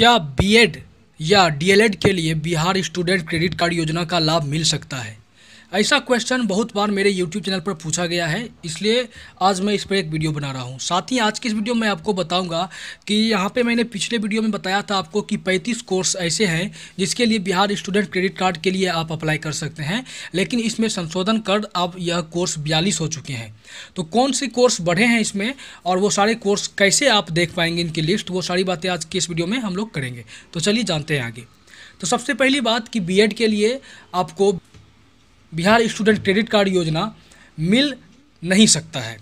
क्या बीएड या डीएलएड के लिए बिहार स्टूडेंट क्रेडिट कार्ड योजना का लाभ मिल सकता है ऐसा क्वेश्चन बहुत बार मेरे YouTube चैनल पर पूछा गया है इसलिए आज मैं इस पर एक वीडियो बना रहा हूँ साथ ही आज की इस वीडियो में आपको बताऊँगा कि यहाँ पे मैंने पिछले वीडियो में बताया था आपको कि 35 कोर्स ऐसे हैं जिसके लिए बिहार स्टूडेंट क्रेडिट कार्ड के लिए आप अप्लाई कर सकते हैं लेकिन इसमें संशोधन कर अब यह कोर्स बयालीस हो चुके हैं तो कौन से कोर्स बढ़े हैं इसमें और वो सारे कोर्स कैसे आप देख पाएंगे इनकी लिस्ट वो सारी बातें आज की इस वीडियो में हम लोग करेंगे तो चलिए जानते हैं आगे तो सबसे पहली बात कि बीएड के लिए आपको बिहार स्टूडेंट क्रेडिट कार्ड योजना मिल नहीं सकता है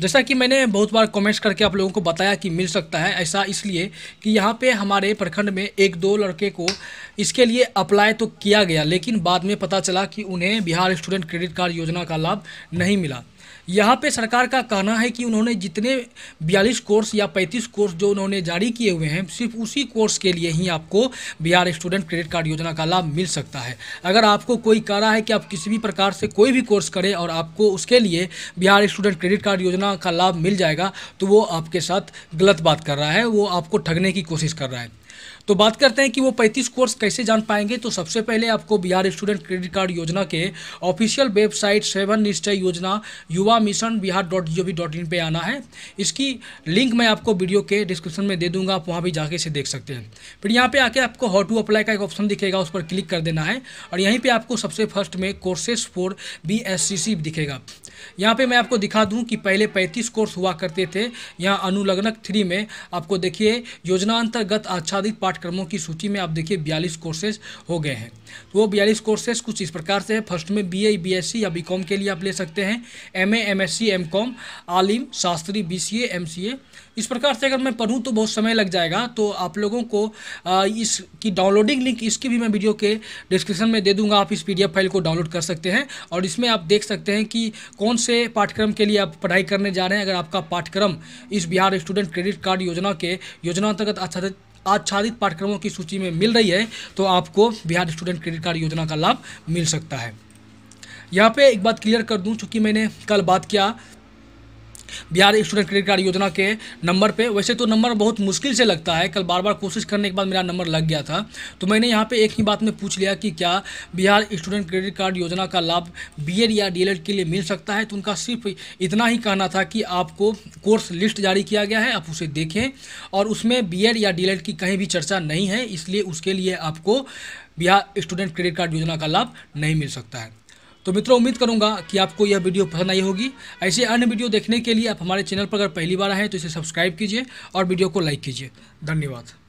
जैसा कि मैंने बहुत बार कमेंट्स करके आप लोगों को बताया कि मिल सकता है ऐसा इसलिए कि यहाँ पे हमारे प्रखंड में एक दो लड़के को इसके लिए अप्लाई तो किया गया लेकिन बाद में पता चला कि उन्हें बिहार स्टूडेंट क्रेडिट कार्ड योजना का लाभ नहीं मिला यहाँ पे सरकार का कहना है कि उन्होंने जितने बयालीस कोर्स या पैंतीस कोर्स जो उन्होंने जारी किए हुए हैं सिर्फ उसी कोर्स के लिए ही आपको बिहार स्टूडेंट क्रेडिट कार्ड योजना का लाभ मिल सकता है अगर आपको कोई कह रहा है कि आप किसी भी प्रकार से कोई भी कोर्स करें और आपको उसके लिए बिहार स्टूडेंट क्रेडिट कार्ड योजना का लाभ मिल जाएगा तो वो आपके साथ गलत बात कर रहा है वो आपको ठगने की कोशिश कर रहा है तो बात करते हैं कि वो पैंतीस कोर्स कैसे जान पाएंगे तो सबसे पहले आपको बिहार स्टूडेंट क्रेडिट कार्ड योजना के ऑफिशियल वेबसाइट सेवन निश्चय योजना युवा मिशन Bihar dot G O V dot in पर आना है इसकी लिंक मैं आपको वीडियो के डिस्क्रिप्शन में दे दूंगा आप वहाँ भी जाके इसे देख सकते हैं फिर यहाँ पर आके आपको हाउ टू अप्लाई का एक ऑप्शन दिखेगा उस पर क्लिक कर देना है और यहीं पर आपको सबसे फर्स्ट में कोर्सेज फॉर बी दिखेगा यहाँ पे मैं आपको दिखा दूँ कि पहले 35 कोर्स हुआ करते थे यहाँ अनुलग्नक थ्री में आपको देखिए योजना अंतर्गत आच्छादित पाठ्यक्रमों की सूची में आप देखिए बयालीस कोर्सेज हो गए हैं तो वो बयालीस कोर्सेज कुछ इस प्रकार से है फर्स्ट में B A B S C या बी कॉम के लिए आप ले सकते हैं M A M S M com आलिम शास्त्री B C M C A इस प्रकार से अगर मैं पढ़ूँ तो बहुत समय लग जाएगा तो आप लोगों को इसकी डाउनलोडिंग लिंक इसकी भी मैं वीडियो के डिस्क्रिप्शन में दे दूँगा आप इस पी फाइल को डाउनलोड कर सकते हैं और इसमें आप देख सकते हैं कि कौन से पाठ्यक्रम के लिए आप पढ़ाई करने जा रहे हैं अगर आपका पाठ्यक्रम इस बिहार स्टूडेंट क्रेडिट कार्ड योजना के योजना अंतर्गत आच्छादित आच्छादित पाठ्यक्रमों की सूची में मिल रही है तो आपको बिहार स्टूडेंट क्रेडिट कार्ड योजना का लाभ मिल सकता है यहाँ पे एक बात क्लियर कर दूँ चूँकि मैंने कल बात किया बिहार स्टूडेंट क्रेडिट कार्ड योजना के नंबर पे वैसे तो नंबर बहुत मुश्किल से लगता है कल बार बार कोशिश करने के बाद मेरा नंबर लग गया था तो मैंने यहाँ पे एक ही बात में पूछ लिया कि क्या बिहार स्टूडेंट क्रेडिट कार्ड योजना का लाभ बी या डी के लिए मिल सकता है तो उनका सिर्फ इतना ही कहना था कि आपको कोर्स लिस्ट जारी किया गया है आप उसे देखें और उसमें बी या डी की कहीं भी चर्चा नहीं है इसलिए उसके लिए आपको बिहार स्टूडेंट क्रेडिट कार्ड योजना का लाभ नहीं मिल सकता है तो मित्रों उम्मीद करूंगा कि आपको यह वीडियो पसंद आई होगी ऐसे अन्य वीडियो देखने के लिए आप हमारे चैनल पर अगर पहली बार आए तो इसे सब्सक्राइब कीजिए और वीडियो को लाइक कीजिए धन्यवाद